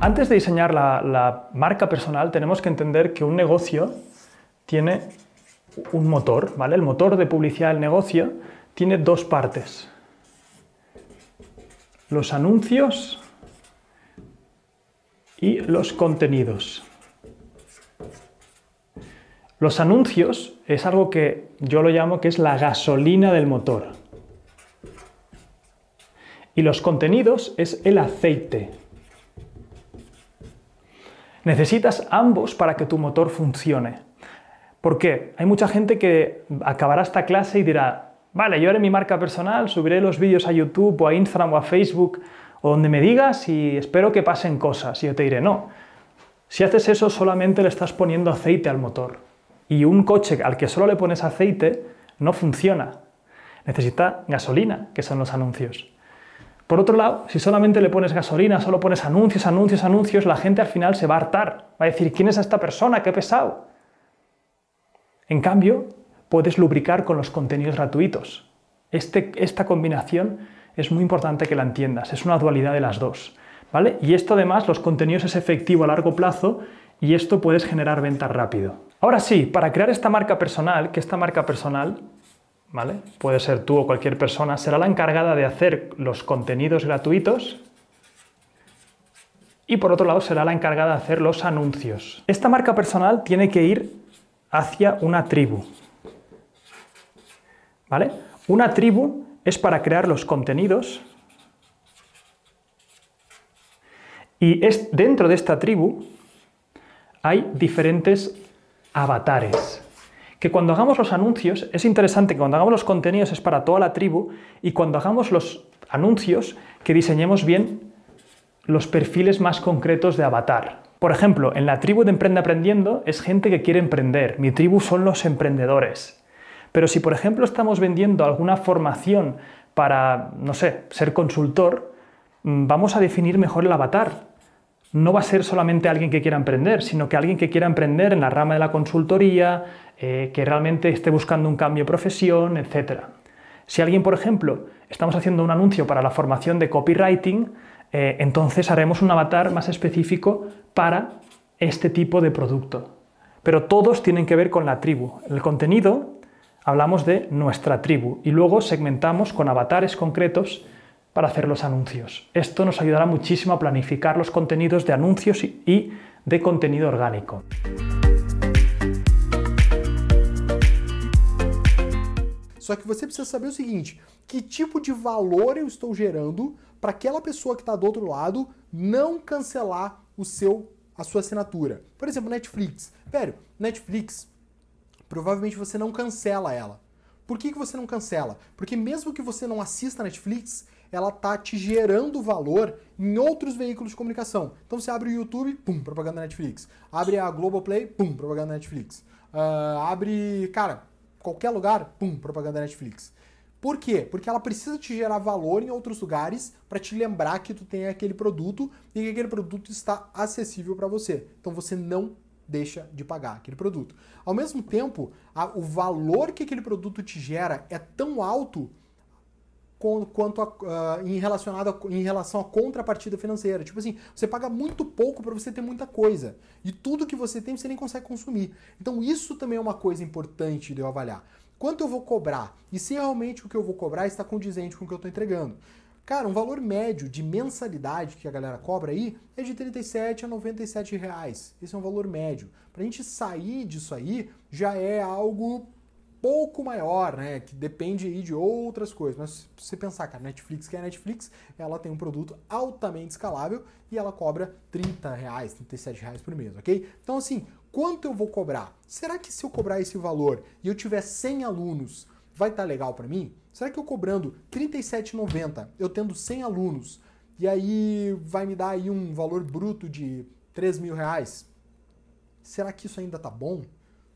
Antes de diseñar la, marca personal, tenemos que entender que un negocio tiene un motor, ¿vale? El motor de publicidad del negocio tiene dos partes. Los anuncios y los contenidos. Los anuncios es algo que yo lo llamo que es la gasolina del motor. Y los contenidos es el aceite. Necesitas ambos para que tu motor funcione. ¿Por qué? Hay mucha gente que acabará esta clase y dirá, vale, yo haré mi marca personal, subiré los vídeos a YouTube o a Instagram o a Facebook o donde me digas y espero que pasen cosas. Y yo te diré, no. Si haces eso solamente le estás poniendo aceite al motor. Y un coche al que solo le pones aceite no funciona. Necesita gasolina, que son los anuncios. Por otro lado, si solamente le pones gasolina, solo pones anuncios, anuncios, anuncios, la gente al final se va a hartar. Va a decir, ¿quién es esta persona? ¡Qué pesado! En cambio, puedes lubricar con los contenidos gratuitos. Este, esta combinación es muy importante que la entiendas, es una dualidad de las dos. ¿vale? Y esto además, los contenidos es efectivo a largo plazo y esto puedes generar ventas rápido. Ahora sí, para crear esta marca personal, que esta marca personal Puede ser tú o cualquier persona, será la encargada de hacer los contenidos gratuitos y por otro lado será la encargada de hacer los anuncios. Esta marca personal tiene que ir hacia una tribu. ¿Vale? Una tribu es para crear los contenidos y es, dentro de esta tribu hay diferentes avatares que cuando hagamos los anuncios, es interesante que cuando hagamos los contenidos es para toda la tribu y cuando hagamos los anuncios, que diseñemos bien los perfiles más concretos de avatar. Por ejemplo, en la tribu de Emprende Aprendiendo es gente que quiere emprender. Mi tribu son los emprendedores. Pero si, por ejemplo, estamos vendiendo alguna formación para, no sé, ser consultor, mm, vamos a definir mejor el avatar. No va a ser solamente alguien que quiera emprender, sino que alguien que quiera emprender en la rama de la consultoría, eh, que realmente esté buscando un cambio de profesión, etc. Si alguien, por ejemplo, estamos haciendo un anuncio para la formación de copywriting, eh, entonces haremos un avatar más específico para este tipo de producto. Pero todos tienen que ver con la tribu. El contenido hablamos de nuestra tribu y luego segmentamos con avatares concretos para hacer los anuncios. Esto nos ayudará muchísimo a planificar los contenidos de anuncios y de contenido orgánico. Só que você precisa saber o seguinte: que tipo de valor eu estou gerando para aquela pessoa que está do outro lado não cancelar o seu a sua assinatura. Por exemplo, Netflix. Velho, Netflix, provavelmente você não cancela ela. Por que, que você não cancela? Porque mesmo que você não assista Netflix, ela tá te gerando valor em outros veículos de comunicação. Então você abre o YouTube, pum, propaganda Netflix. Abre a Globoplay, pum, propaganda Netflix. Uh, abre, cara, qualquer lugar, pum, propaganda Netflix. Por quê? Porque ela precisa te gerar valor em outros lugares para te lembrar que tu tem aquele produto e que aquele produto está acessível para você. Então você não deixa de pagar aquele produto. Ao mesmo tempo, a, o valor que aquele produto te gera é tão alto quanto a, uh, em, relacionado a, em relação à contrapartida financeira. Tipo assim, você paga muito pouco para você ter muita coisa. E tudo que você tem você nem consegue consumir. Então isso também é uma coisa importante de eu avaliar. Quanto eu vou cobrar? E se realmente o que eu vou cobrar está condizente com o que eu estou entregando? Cara, um valor médio de mensalidade que a galera cobra aí é de 37 a 97 reais. Esse é um valor médio. Para a gente sair disso aí, já é algo pouco maior, né? Que depende de outras coisas. Mas se você pensar que a Netflix, que é a Netflix, ela tem um produto altamente escalável e ela cobra 30 reais, 37 reais por mês, ok? Então, assim, quanto eu vou cobrar? Será que se eu cobrar esse valor e eu tiver 100 alunos, vai estar tá legal para mim? Será que eu cobrando 37,90, eu tendo 100 alunos, e aí vai me dar aí um valor bruto de 3 mil reais? Será que isso ainda tá bom?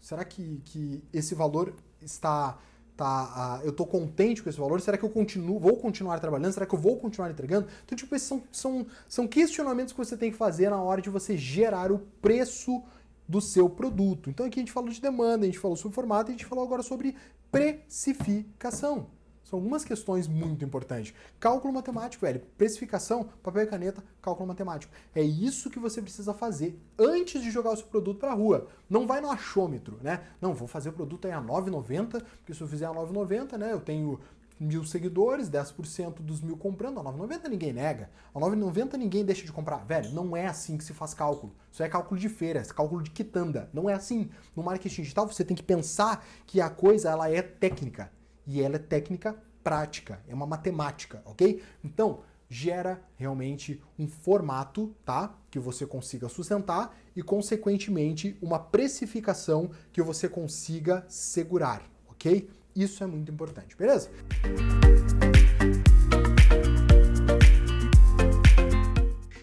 Será que, que esse valor está tá, ah, eu estou contente com esse valor? Será que eu continuo, vou continuar trabalhando? Será que eu vou continuar entregando? Então, tipo, esses são, são, são questionamentos que você tem que fazer na hora de você gerar o preço do seu produto. Então, aqui a gente falou de demanda, a gente falou sobre formato, a gente falou agora sobre precificação. São algumas questões muito importantes. Cálculo matemático, velho. Precificação, papel e caneta, cálculo matemático. É isso que você precisa fazer antes de jogar o seu produto para a rua. Não vai no achômetro, né? Não, vou fazer o produto aí a 9,90, porque se eu fizer a 9,90, né, eu tenho mil seguidores, 10% dos mil comprando, a 9,90 ninguém nega, a 9,90 ninguém deixa de comprar. Velho, não é assim que se faz cálculo. Isso é cálculo de feiras, cálculo de quitanda. Não é assim. No marketing digital você tem que pensar que a coisa ela é técnica e ela é técnica prática, é uma matemática, ok? Então, gera realmente um formato, tá? Que você consiga sustentar e, consequentemente, uma precificação que você consiga segurar, ok? Isso é muito importante, beleza?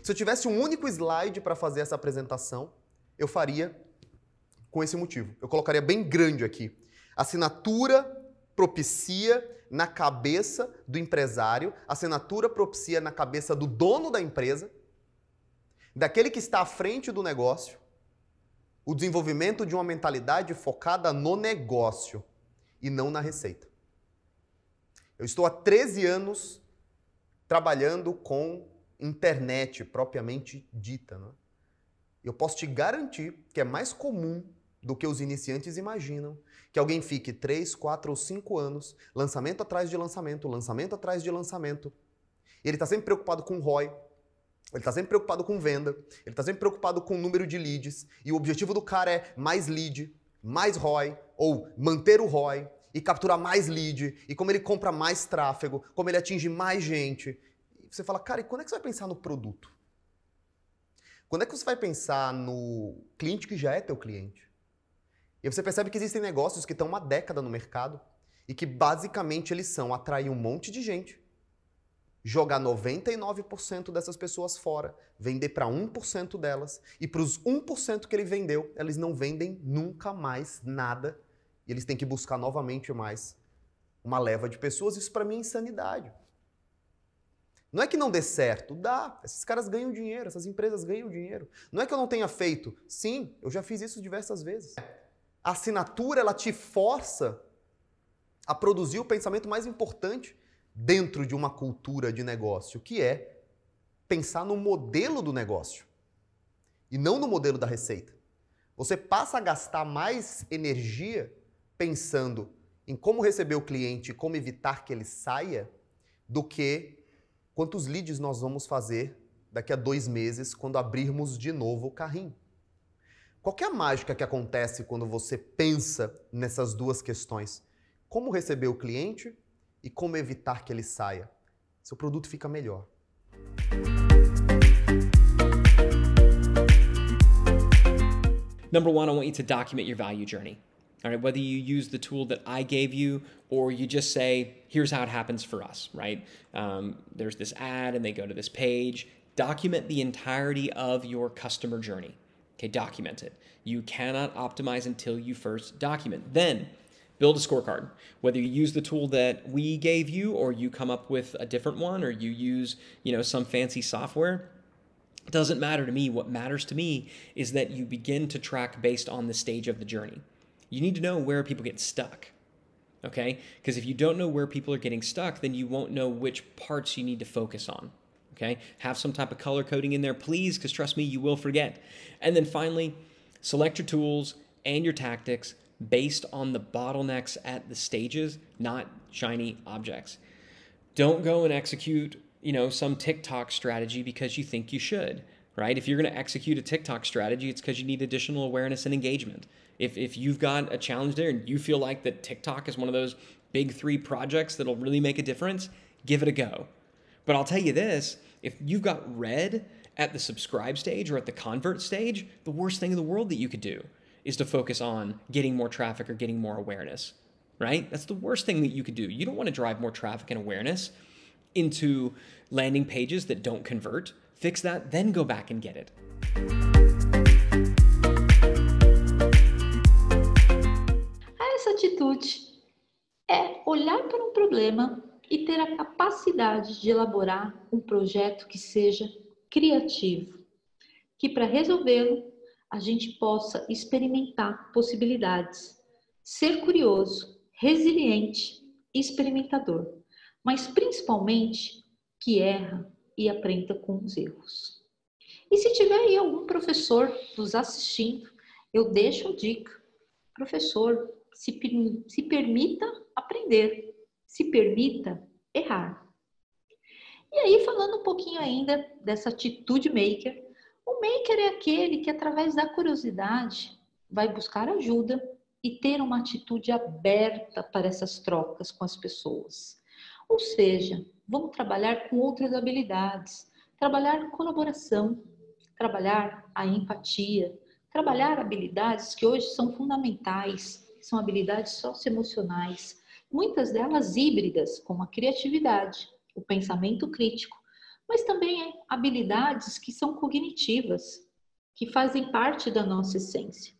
Se eu tivesse um único slide para fazer essa apresentação, eu faria com esse motivo. Eu colocaria bem grande aqui. Assinatura propicia na cabeça do empresário, a assinatura propicia na cabeça do dono da empresa, daquele que está à frente do negócio, o desenvolvimento de uma mentalidade focada no negócio e não na receita. Eu estou há 13 anos trabalhando com internet propriamente dita. Né? Eu posso te garantir que é mais comum do que os iniciantes imaginam. Que alguém fique 3, 4 ou 5 anos, lançamento atrás de lançamento, lançamento atrás de lançamento. Ele está sempre preocupado com ROI, ele está sempre preocupado com venda, ele está sempre preocupado com o número de leads. E o objetivo do cara é mais lead, mais ROI, ou manter o ROI e capturar mais lead. E como ele compra mais tráfego, como ele atinge mais gente. E você fala, cara, e quando é que você vai pensar no produto? Quando é que você vai pensar no cliente que já é teu cliente? E você percebe que existem negócios que estão uma década no mercado e que basicamente eles são atrair um monte de gente, jogar 99% dessas pessoas fora, vender para 1% delas e para os 1% que ele vendeu, eles não vendem nunca mais nada e eles têm que buscar novamente mais uma leva de pessoas. Isso para mim é insanidade. Não é que não dê certo, dá. Esses caras ganham dinheiro, essas empresas ganham dinheiro. Não é que eu não tenha feito. Sim, eu já fiz isso diversas vezes. A assinatura ela te força a produzir o pensamento mais importante dentro de uma cultura de negócio, que é pensar no modelo do negócio e não no modelo da receita. Você passa a gastar mais energia pensando em como receber o cliente, como evitar que ele saia, do que quantos leads nós vamos fazer daqui a dois meses quando abrirmos de novo o carrinho. Qual é a mágica que acontece quando você pensa nessas duas questões? Como receber o cliente e como evitar que ele saia? Seu produto fica melhor. Number one, I want you to document your value journey. All right, whether you use the tool that I gave you or you just say, here's how it happens for us, right? Um, there's this ad and they go to this page. Document the entirety of your customer journey. Okay, document it. You cannot optimize until you first document. Then build a scorecard. Whether you use the tool that we gave you or you come up with a different one or you use, you know, some fancy software, doesn't matter to me. What matters to me is that you begin to track based on the stage of the journey. You need to know where people get stuck. Okay? Because if you don't know where people are getting stuck, then you won't know which parts you need to focus on okay? Have some type of color coding in there, please, because trust me, you will forget. And then finally, select your tools and your tactics based on the bottlenecks at the stages, not shiny objects. Don't go and execute, you know, some TikTok strategy because you think you should, right? If you're going to execute a TikTok strategy, it's because you need additional awareness and engagement. If if you've got a challenge there and you feel like that TikTok is one of those big 3 projects that'll really make a difference, give it a go. But I'll tell you this if you've got red at the subscribe stage or at the convert stage, the worst thing in the world that you could do is to focus on getting more traffic or getting more awareness, right? That's the worst thing that you could do. You don't want to drive more traffic and awareness into landing pages that don't convert. Fix that, then go back and get it. Essa atitude é olhar para um problema e ter a capacidade de elaborar um projeto que seja criativo, que para resolvê-lo a gente possa experimentar possibilidades, ser curioso, resiliente, experimentador, mas principalmente que erra e aprenda com os erros. E se tiver aí algum professor nos assistindo, eu deixo a dica. Professor, se, se permita aprender, se permita errar. E aí, falando um pouquinho ainda dessa atitude maker, o maker é aquele que, através da curiosidade, vai buscar ajuda e ter uma atitude aberta para essas trocas com as pessoas. Ou seja, vamos trabalhar com outras habilidades, trabalhar colaboração, trabalhar a empatia, trabalhar habilidades que hoje são fundamentais, são habilidades socioemocionais, muitas delas híbridas como a criatividade, o pensamento crítico, mas também é habilidades que são cognitivas, que fazem parte da nossa essência.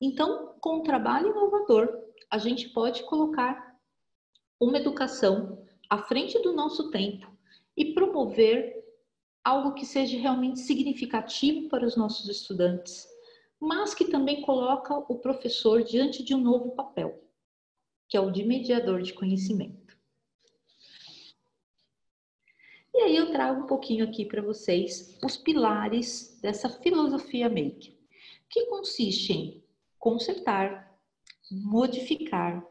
Então, com o trabalho inovador, a gente pode colocar uma educação à frente do nosso tempo e promover algo que seja realmente significativo para os nossos estudantes, mas que também coloca o professor diante de um novo papel que é o de mediador de conhecimento. E aí eu trago um pouquinho aqui para vocês os pilares dessa filosofia Make, que consiste em consertar, modificar,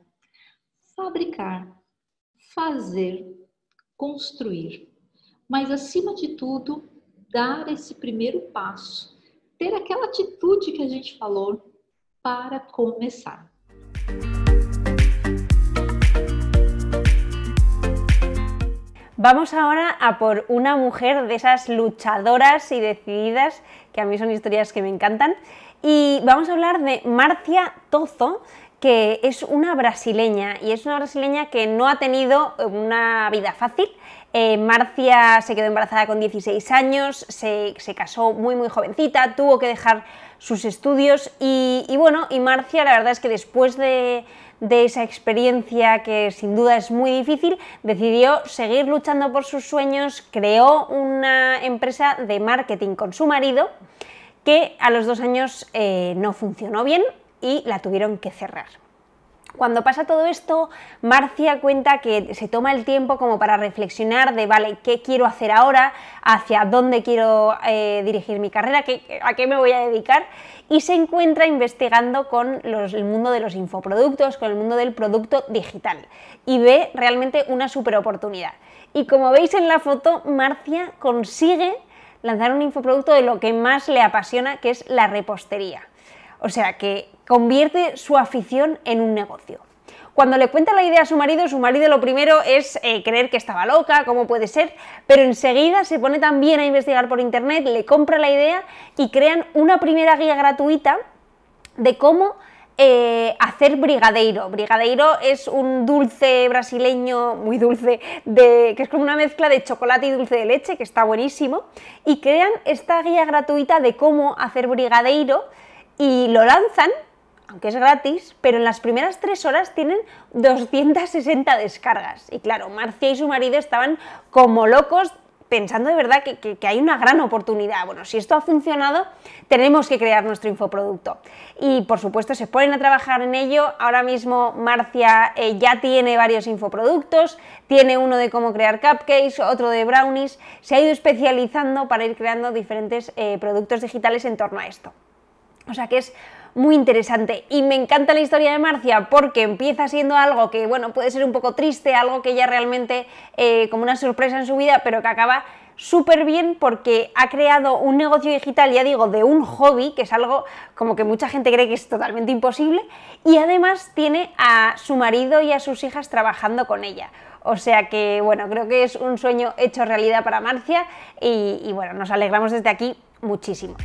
fabricar, fazer, construir, mas acima de tudo, dar esse primeiro passo, ter aquela atitude que a gente falou para começar. Vamos ahora a por una mujer de esas luchadoras y decididas, que a mí son historias que me encantan. Y vamos a hablar de Marcia Tozo, que es una brasileña y es una brasileña que no ha tenido una vida fácil. Eh, Marcia se quedó embarazada con 16 años, se, se casó muy muy jovencita, tuvo que dejar sus estudios. Y, bueno, y Marcia, la verdad es que después de, esa experiencia que sin duda es muy difícil, decidió seguir luchando por sus sueños, creó una empresa de marketing con su marido que a los dos años eh, no funcionó bien y la tuvieron que cerrar. Cuando pasa todo esto, Marcia cuenta que se toma el tiempo como para reflexionar de, vale, ¿qué quiero hacer ahora? ¿Hacia dónde quiero eh, dirigir mi carrera? ¿A qué me voy a dedicar? Y se encuentra investigando con el mundo de los infoproductos, con el mundo del producto digital. Y ve realmente una super oportunidad. Y como veis en la foto, Marcia consigue lanzar un infoproducto de lo que más le apasiona, que es la repostería. O sea que convierte su afición en un negocio. Cuando le cuenta la idea a su marido, su marido lo primero es eh, creer que estaba loca, cómo puede ser, pero enseguida se pone también a investigar por internet, le compra la idea y crean una primera guía gratuita de cómo eh, hacer brigadeiro. Brigadeiro es un dulce brasileño, muy dulce, de, que es como una mezcla de chocolate y dulce de leche, que está buenísimo. Y crean esta guía gratuita de cómo hacer brigadeiro y lo lanzan aunque es gratis, pero en las primeras tres horas tienen 260 descargas. Y claro, Marcia y su marido estaban como locos pensando de verdad que, hay una gran oportunidad. Bueno, si esto ha funcionado, tenemos que crear nuestro infoproducto. Y por supuesto se ponen a trabajar en ello. Ahora mismo Marcia eh, ya tiene varios infoproductos, tiene uno de cómo crear cupcakes, otro de brownies. Se ha ido especializando para ir creando diferentes eh, productos digitales en torno a esto. O sea que es muy interesante. Y me encanta la historia de Marcia porque empieza siendo algo que, bueno, puede ser un poco triste, algo que ya realmente eh, como una sorpresa en su vida, pero que acaba súper bien porque ha creado un negocio digital, ya digo, de un hobby, que es algo como que mucha gente cree que es totalmente imposible, y además tiene a su marido y a sus hijas trabajando con ella. O sea que, bueno, creo que es un sueño hecho realidad para Marcia y bueno, nos alegramos desde aquí muchísimo.